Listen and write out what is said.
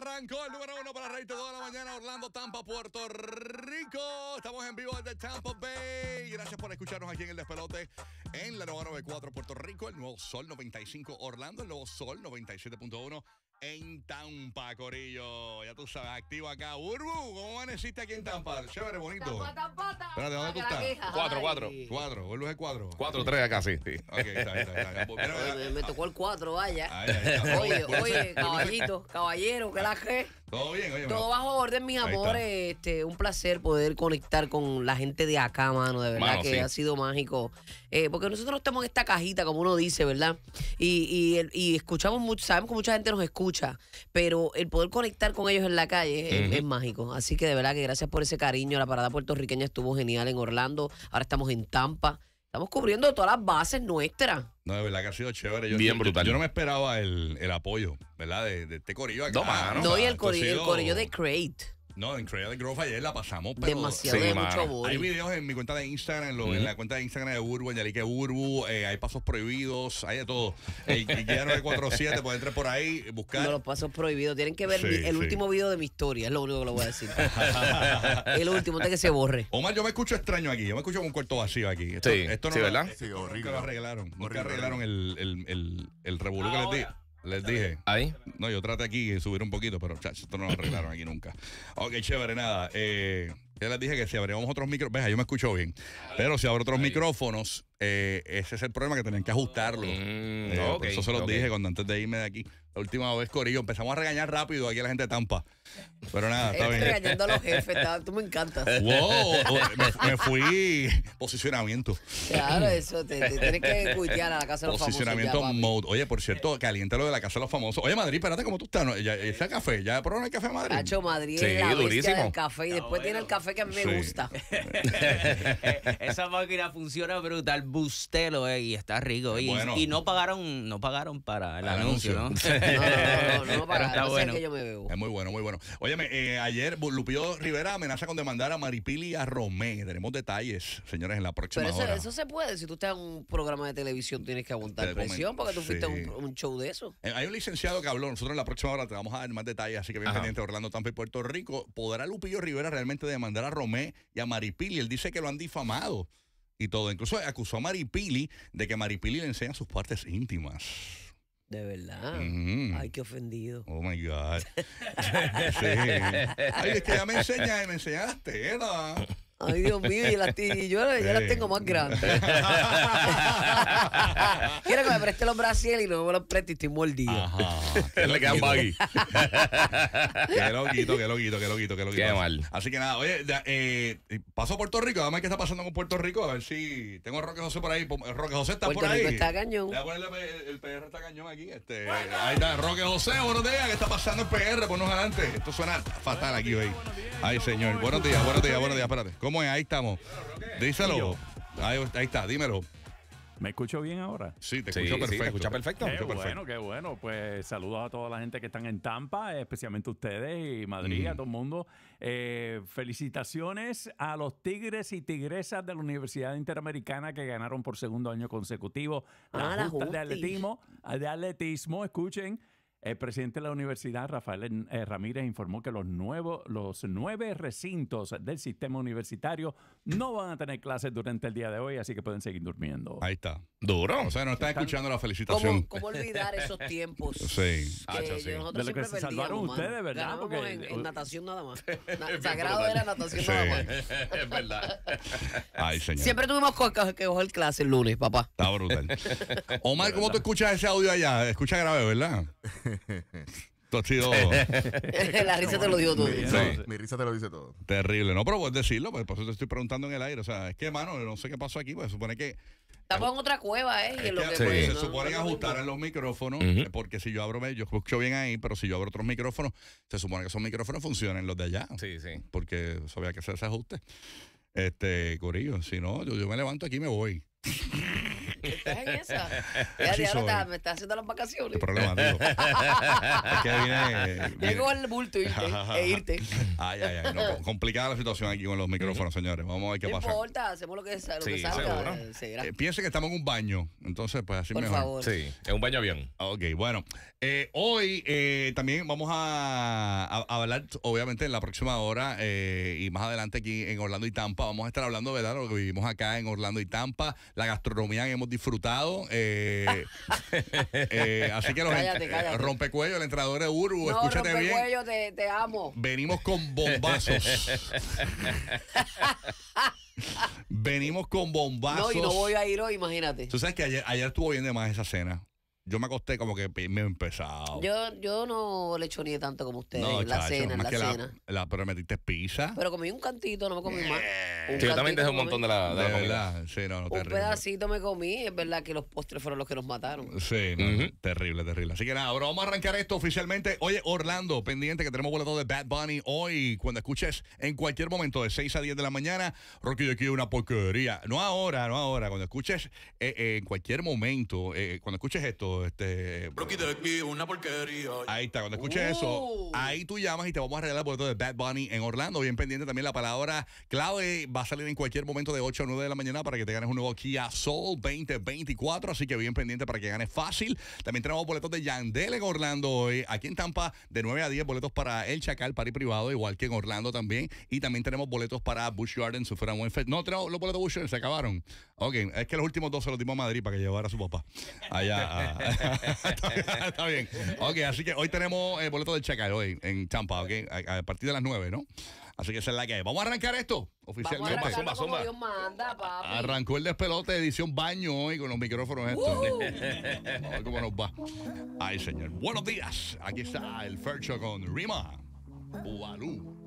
arrancó el número uno para el toda la mañana, Orlando, Tampa, Puerto Rico. Estamos en vivo desde Tampa Bay. Gracias por escucharnos aquí en el despelote en la 94 Puerto Rico, el nuevo Sol 95 Orlando, el nuevo Sol 97.1 en Tampa, Corillo. Ya tú sabes, activo acá. Urbu, ¿cómo amaneciste aquí en Tampa? Chévere, bonito. Tampa, Tampa, Tampa. Espérate, ¿dónde tú estás? Cuatro, cuatro. Cuatro, Urbu es cuatro. Cuatro, tres acá, sí. Ok, está, está, está. me, tocó el cuatro, vaya. Oye, oye, caballito, caballero, ¿qué la que? Todo bien, oye. Todo bajo orden, mis amores. Este, un placer poder conectar con la gente de acá, mano. De verdad que ha sido mágico. Eh, porque nosotros estamos en esta cajita, como uno dice, ¿verdad? Y, y, y escuchamos mucho, sabemos que mucha gente nos escucha pero el poder conectar con ellos en la calle es, mágico. Así que de verdad que gracias por ese cariño. La parada puertorriqueña estuvo genial en Orlando. Ahora estamos en Tampa. Estamos cubriendo todas las bases nuestras. No, de verdad que ha sido chévere. Yo, Bien brutal. Yo, no me esperaba el, apoyo, ¿verdad? De, este corillo acá. No, el, corillo, el corillo de Crate. No, en Creative Grove ayer la pasamos, pero Demasiado mucho Hay videos en mi cuenta de Instagram, en, la cuenta de Instagram de Burbu, en Yalique Burbu, eh, hay pasos prohibidos, hay de todo. El Guillermo 947, puede entrar por ahí, buscar. los pasos prohibidos. Tienen que ver el último video de mi historia, es lo único que lo voy a decir. el último, antes que se borre. Omar, yo me escucho extraño aquí, yo me escucho con un cuarto vacío aquí. Esto, esto no, ¿verdad? sí, horrible. Nunca lo arreglaron, nunca arreglaron el, el, el, el les dije. ¿Ahí? No, yo traté aquí de subir un poquito, pero esto no lo arreglaron aquí nunca. Ok, chévere, nada. Eh, ya les dije que si abrimos otros micrófonos, veja, yo me escucho bien, pero si abro otros micrófonos, eh, ese es el problema que tenían que ajustarlo. Mm, eh, eso se los dije cuando antes de irme de aquí. La última vez, Corillo, empezamos a regañar rápido aquí a la gente de Tampa. Pero nada, está bien. Regañando a los jefes, tú me encantas. Oh, eh, me, fui posicionamiento. Claro, eso, te, tienes que escuchar a la Casa de los Famosos. Posicionamiento mode. Oye, por cierto, Caliente lo de la Casa de los Famosos. Oye, Madrid, espérate, ¿cómo tú estás? ¿No? Ya, ¿Está café? ¿Ya No el café en Madrid? Nacho Madrid sí, durísimo. café. Y después ah, tiene el café que a mí me gusta. Esa máquina funciona brutal bustelo eh, y está rico. Y, no pagaron no pagaron para el anuncio, ¿no? no, está bueno. Es muy bueno, muy bueno. Óyeme, eh, ayer Lupillo Rivera amenaza con demandar a Maripili y a Romé. Tenemos detalles, señores, en la próxima Pero eso, hora. eso se puede. Si tú estás en un programa de televisión tienes que aguantar presión porque tú fuiste un, show de eso. Eh, hay un licenciado que habló. Nosotros en la próxima hora te vamos a dar más detalles, así que bien Orlando, Tampa y Puerto Rico. ¿Podrá Lupillo Rivera realmente demandar a Romé y a Maripili? Él dice que lo han difamado y todo. Incluso acusó a Maripili de que Maripili le enseña sus partes íntimas. De verdad. Ay, qué ofendido. Oh my God. Ay, es que ya me enseñaste, me enseñaste, ¿verdad? Ay, Dios mío, y, yo ya las tengo más grandes. Quiero que me preste los brasiles y no me los preste y estoy mordido. Ajá. Qué le quedan ahí. qué loquito, qué loquito, qué loquito, qué loquito. Qué mal. Así que nada, oye, eh, paso a Puerto Rico, además, qué está pasando con Puerto Rico, a ver si tengo a Roque José por ahí. Roque José está Puerto por Rico ahí. está cañón. voy a ponerle el, PR está cañón aquí. Este, ahí está, Roque José, buenos días, ¿qué está pasando el PR? Ponnos adelante. Esto suena fatal aquí hoy. Ay, señor. Buenos días, buenos días, buenos días, espérate. ¿Cómo es? Ahí estamos. Díselo. Ahí, está, dímelo. ¿Me escucho bien ahora? Sí, te escucho perfecto. bueno, qué bueno. Pues saludos a toda la gente que están en Tampa, especialmente ustedes y Madrid, a mm. todo el mundo. Eh, felicitaciones a los tigres y tigresas de la Universidad Interamericana que ganaron por segundo año consecutivo A ah, la, de atletismo. De atletismo, escuchen el presidente de la universidad, Rafael eh, Ramírez, informó que los, nuevos, los nueve recintos del sistema universitario no van a tener clases durante el día de hoy, así que pueden seguir durmiendo. Ahí está. Duro. O sea, no están escuchando la felicitación. ¿Cómo, olvidar esos tiempos? sí. De lo que se salvaron ustedes, ¿verdad? En, natación nada más. sagrado era natación nada más. es verdad. Ay, señor. Siempre tuvimos que el clase el lunes, papá. Está brutal. Omar, ¿cómo tú escuchas ese audio allá? Escucha grave, ¿verdad? la risa te lo dijo todo. Mi, risa te lo dice todo. Terrible. No, pero puedes decirlo, pues, por eso te estoy preguntando en el aire. O sea, es que, mano, no sé qué pasó aquí, pues supone que. Estamos en otra cueva, ¿eh? se supone que en los micrófonos, eh, porque si yo abro, yo escucho bien ahí, pero si yo abro otros micrófonos, se supone que esos micrófonos funcionen los de allá. Sí, sí. Porque eso había que hacer ese ajuste. Este, Corillo, si no, yo me levanto aquí y me voy. ¿Estás en esa? Ya, diablo, está, me está haciendo las vacaciones. El problema, tío. es que viene... Llego al bulto e irte. Ay, ay, ay. No, complicada la situación aquí con los micrófonos, señores. Vamos a ver qué no pasa. No importa, hacemos lo que, lo que salga. Eh, eh, piense que estamos en un baño. Entonces, pues así Por mejor. Sí, Es un baño bien Ok, bueno. Eh, hoy también vamos a, a, hablar, obviamente, en la próxima hora y más adelante aquí en Orlando y Tampa. Vamos a estar hablando, ¿verdad? Lo que vivimos acá en Orlando y Tampa la gastronomía que hemos disfrutado. Eh, eh, así que los cállate, cállate. el entrenador de Urbu, escúchate bien. bien. Te, te amo. Venimos con bombazos. Venimos con bombazos. No, y no voy a ir hoy, imagínate. Tú sabes que ayer, ayer estuvo bien de más esa cena yo me acosté como que me he empezado. Yo, yo no ni tanto como usted. en la cena, en la cena. La, pero metiste pizza. Pero comí un cantito, no me comí más. Eh. sí, un montón de la, verdad. Sí, no, no, un pedacito me comí. Es verdad que los postres fueron los que nos mataron. Sí, terrible, terrible. Así que nada, ahora vamos a arrancar esto oficialmente. Oye, Orlando, pendiente que tenemos boleto de Bad Bunny hoy. Cuando escuches en cualquier momento de 6 a 10 de la mañana, Rocky yo aquí una porquería. No ahora, no ahora. Cuando escuches eh, eh, en cualquier momento, cuando escuches esto, este. una porquería. Ahí está, cuando escuches eso, uh. ahí tú llamas y te vamos a arreglar el boleto de Bad Bunny en Orlando. Bien pendiente también la palabra clave va a salir en cualquier momento de 8 a 9 de la mañana para que te ganes un nuevo Kia Soul 2024. Así que bien pendiente para que ganes fácil. También tenemos boletos de Yandel en Orlando hoy. Aquí en Tampa, de 9 a 10 boletos para El Chacal, París Privado, igual que en Orlando también. Y también tenemos boletos para Bush Garden, fest. No, tenemos los boletos de Bush se acabaron. Ok, es que los últimos dos se los dimos a Madrid para que llevara a su papá. Allá. Ah, está, bien, Ok, así que hoy tenemos el eh, boleto del checa hoy en Champa, ok. A, partir de las 9, ¿no? Así que esa es la que Vamos a arrancar esto. Oficialmente. Vamos a Arrancó el despelote edición baño hoy con los micrófonos estos. Uh. a ver cómo nos va. Ay, señor. Buenos días. Aquí está el Fercho con Rima. Ubalú.